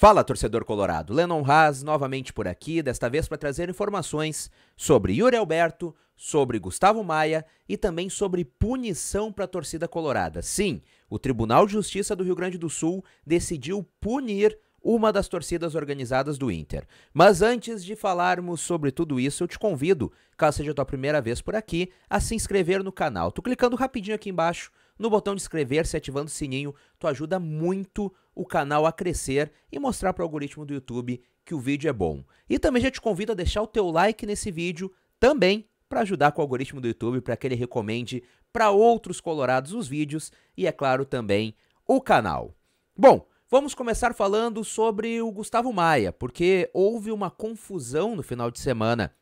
Fala, torcedor colorado. Lennon Haas novamente por aqui, desta vez para trazer informações sobre Yuri Alberto, sobre Gustavo Maia e também sobre punição para a torcida colorada. Sim, o Tribunal de Justiça do Rio Grande do Sul decidiu punir uma das torcidas organizadas do Inter. Mas antes de falarmos sobre tudo isso, eu te convido, caso seja a tua primeira vez por aqui, a se inscrever no canal. Tu clicando rapidinho aqui embaixo no botão de inscrever-se, ativando o sininho, tu ajuda muito o canal a crescer e mostrar para o algoritmo do YouTube que o vídeo é bom. E também já te convido a deixar o teu like nesse vídeo também para ajudar com o algoritmo do YouTube para que ele recomende para outros colorados os vídeos e é claro também o canal. Bom, vamos começar falando sobre o Gustavo Maia, porque houve uma confusão no final de semana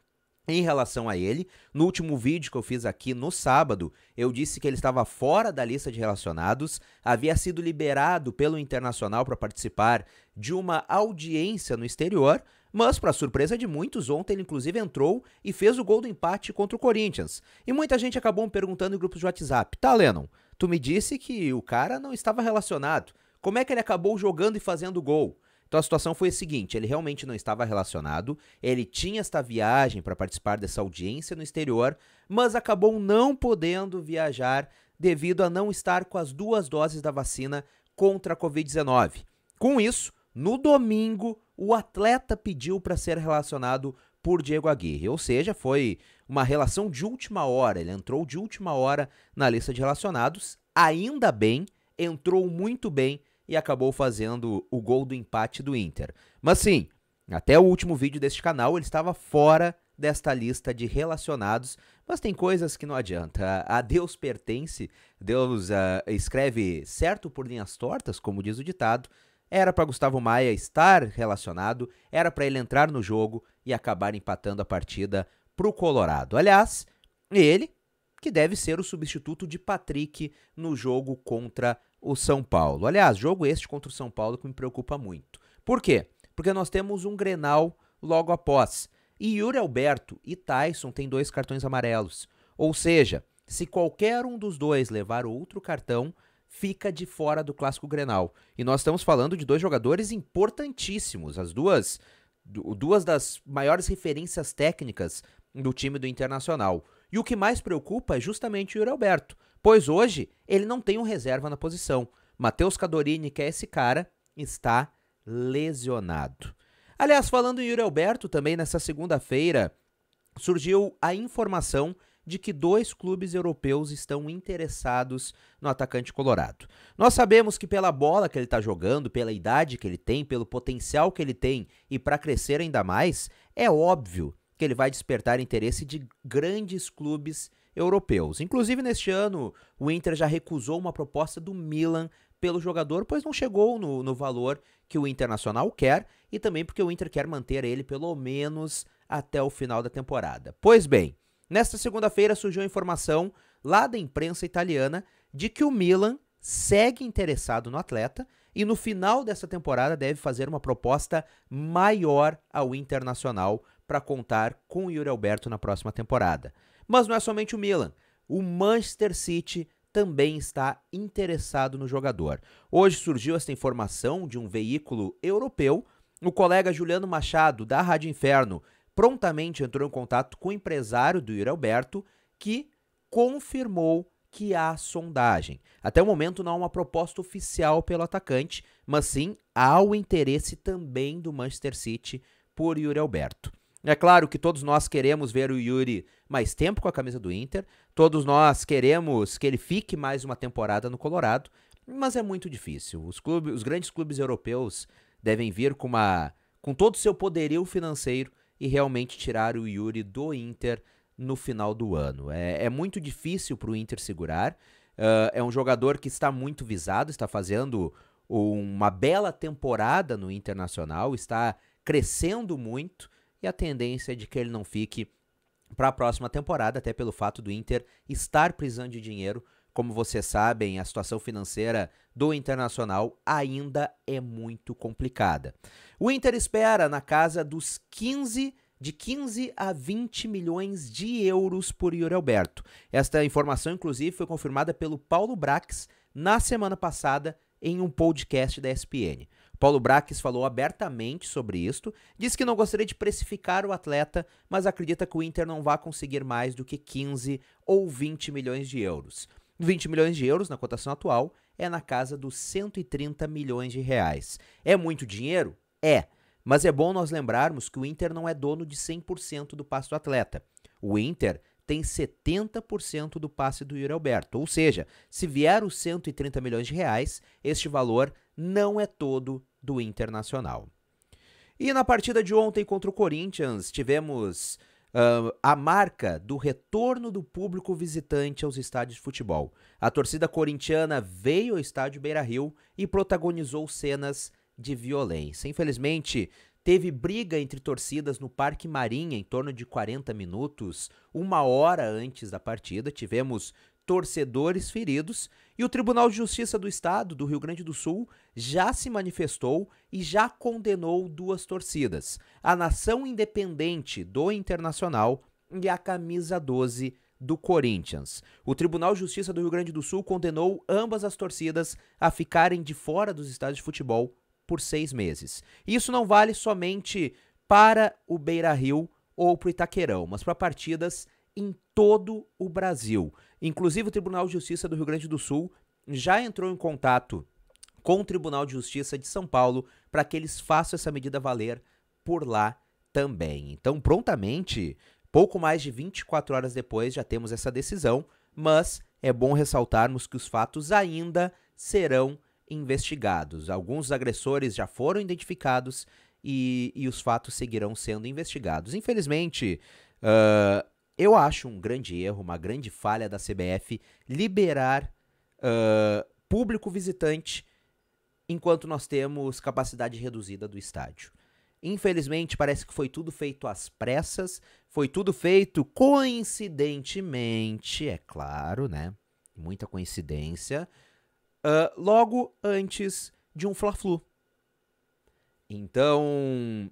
em relação a ele. No último vídeo que eu fiz aqui no sábado, eu disse que ele estava fora da lista de relacionados, havia sido liberado pelo Internacional para participar de uma audiência no exterior, mas, para surpresa de muitos, ontem ele inclusive entrou e fez o gol do empate contra o Corinthians. E muita gente acabou me perguntando em grupos de WhatsApp: tá, Lennon, tu me disse que o cara não estava relacionado. Como é que ele acabou jogando e fazendo gol? Então a situação foi a seguinte: ele realmente não estava relacionado, ele tinha esta viagem para participar dessa audiência no exterior, mas acabou não podendo viajar devido a não estar com as duas doses da vacina contra a Covid-19. Com isso, no domingo, o atleta pediu para ser relacionado por Diego Aguirre, ou seja, foi uma relação de última hora, ele entrou de última hora na lista de relacionados, ainda bem, entrou muito bem e acabou fazendo o gol do empate do Inter. Mas sim, até o último vídeo deste canal ele estava fora desta lista de relacionados, mas tem coisas que não adianta. A Deus pertence, Deus uh, escreve certo por linhas tortas, como diz o ditado. Era para Gustavo Maia estar relacionado, era para ele entrar no jogo e acabar empatando a partida para o Colorado. Aliás, ele que deve ser o substituto de Patrick no jogo contra o São Paulo. Aliás, jogo este contra o São Paulo que me preocupa muito. Por quê? Porque nós temos um Grenal logo após. E Yuri Alberto e Tyson têm dois cartões amarelos. Ou seja, se qualquer um dos dois levar outro cartão, fica de fora do clássico Grenal. E nós estamos falando de dois jogadores importantíssimos, as duas duas das maiores referências técnicas do time do Internacional. E o que mais preocupa é justamente o Yuri Alberto, pois hoje ele não tem um reserva na posição. Matheus Cadorini, que é esse cara, está lesionado. Aliás, falando em Yuri Alberto, também nessa segunda-feira surgiu a informação de que dois clubes europeus estão interessados no atacante colorado. Nós sabemos que pela bola que ele está jogando, pela idade que ele tem, pelo potencial que ele tem e para crescer ainda mais, é óbvio que ele vai despertar interesse de grandes clubes europeus europeus. Inclusive, neste ano, o Inter já recusou uma proposta do Milan pelo jogador, pois não chegou no, no valor que o Internacional quer e também porque o Inter quer manter ele pelo menos até o final da temporada. Pois bem, nesta segunda-feira surgiu a informação lá da imprensa italiana de que o Milan segue interessado no atleta e no final dessa temporada deve fazer uma proposta maior ao Internacional para contar com o Yuri Alberto na próxima temporada. Mas não é somente o Milan. O Manchester City também está interessado no jogador. Hoje surgiu esta informação de um veículo europeu. O colega Juliano Machado, da Rádio Inferno, prontamente entrou em contato com o empresário do Yuri Alberto, que confirmou que há sondagem. Até o momento não há uma proposta oficial pelo atacante, mas sim há o interesse também do Manchester City por Yuri Alberto. É claro que todos nós queremos ver o Yuri mais tempo com a camisa do Inter, todos nós queremos que ele fique mais uma temporada no Colorado, mas é muito difícil. Os clubes, os grandes clubes europeus devem vir com uma com todo o seu poderio financeiro e realmente tirar o Yuri do Inter no final do ano. É, é muito difícil para o Inter segurar. Uh, é um jogador que está muito visado, está fazendo uma bela temporada no Internacional, está crescendo muito a tendência é de que ele não fique para a próxima temporada, até pelo fato do Inter estar precisando de dinheiro. Como vocês sabem, a situação financeira do Internacional ainda é muito complicada. O Inter espera na casa dos 15 de 15 a 20 milhões de euros por Yuri Alberto. Esta informação, inclusive, foi confirmada pelo Paulo Brax na semana passada em um podcast da ESPN. Paulo Braques falou abertamente sobre isto, diz que não gostaria de precificar o atleta, mas acredita que o Inter não vai conseguir mais do que 15 ou 20 milhões de euros. 20 milhões de euros na cotação atual é na casa dos 130 milhões de reais. É muito dinheiro? É, mas é bom nós lembrarmos que o Inter não é dono de 100% do passe do atleta. O Inter tem 70% do passe do Yuri Alberto, ou seja, se vier os 130 milhões de reais, este valor não é todo do Internacional. E na partida de ontem contra o Corinthians, tivemos uh, a marca do retorno do público visitante aos estádios de futebol. A torcida corintiana veio ao estádio Beira Rio e protagonizou cenas de violência. Infelizmente, teve briga entre torcidas no Parque Marinha em torno de 40 minutos, uma hora antes da partida. Tivemos torcedores feridos e o Tribunal de Justiça do Estado do Rio Grande do Sul já se manifestou e já condenou duas torcidas: a Nação Independente do Internacional e a Camisa 12 do Corinthians. O Tribunal de Justiça do Rio Grande do Sul condenou ambas as torcidas a ficarem de fora dos estádios de futebol por seis meses. Isso não vale somente para o Beira Rio ou para o Itaquerão, mas para partidas em todo o Brasil. Inclusive, o Tribunal de Justiça do Rio Grande do Sul já entrou em contato com o Tribunal de Justiça de São Paulo para que eles façam essa medida valer por lá também. Então, prontamente, pouco mais de 24 horas depois, já temos essa decisão, mas é bom ressaltarmos que os fatos ainda serão investigados. Alguns agressores já foram identificados e, e os fatos seguirão sendo investigados. Infelizmente, uh, eu acho um grande erro, uma grande falha da CBF liberar uh, público visitante enquanto nós temos capacidade reduzida do estádio. Infelizmente, parece que foi tudo feito às pressas, foi tudo feito coincidentemente, é claro, né? Muita coincidência, uh, logo antes de um Fla-Flu. Então,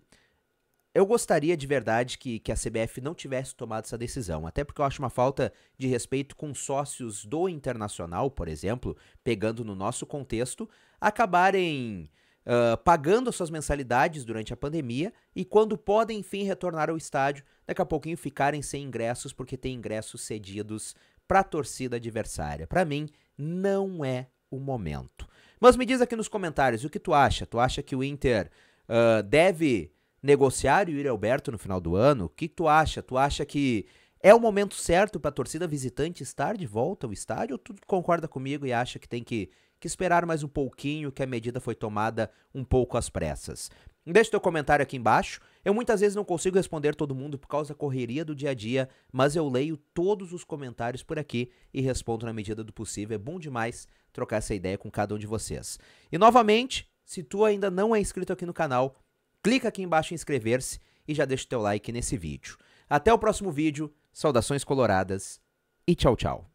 eu gostaria de verdade que, que a CBF não tivesse tomado essa decisão, até porque eu acho uma falta de respeito com sócios do Internacional, por exemplo, pegando no nosso contexto, acabarem uh, pagando as suas mensalidades durante a pandemia e quando podem, enfim, retornar ao estádio, daqui a pouquinho ficarem sem ingressos porque tem ingressos cedidos para a torcida adversária. Para mim, não é o momento. Mas me diz aqui nos comentários o que tu acha. Tu acha que o Inter uh, deve negociar o Yuri Alberto no final do ano, o que tu acha? Tu acha que é o momento certo para a torcida visitante estar de volta ao estádio ou tu concorda comigo e acha que tem que, que esperar mais um pouquinho, que a medida foi tomada um pouco às pressas? Deixa teu comentário aqui embaixo. Eu muitas vezes não consigo responder todo mundo por causa da correria do dia a dia, mas eu leio todos os comentários por aqui e respondo na medida do possível. É bom demais trocar essa ideia com cada um de vocês. E novamente, se tu ainda não é inscrito aqui no canal, clica aqui embaixo em inscrever-se e já deixa o teu like nesse vídeo. Até o próximo vídeo, saudações coloradas e tchau, tchau.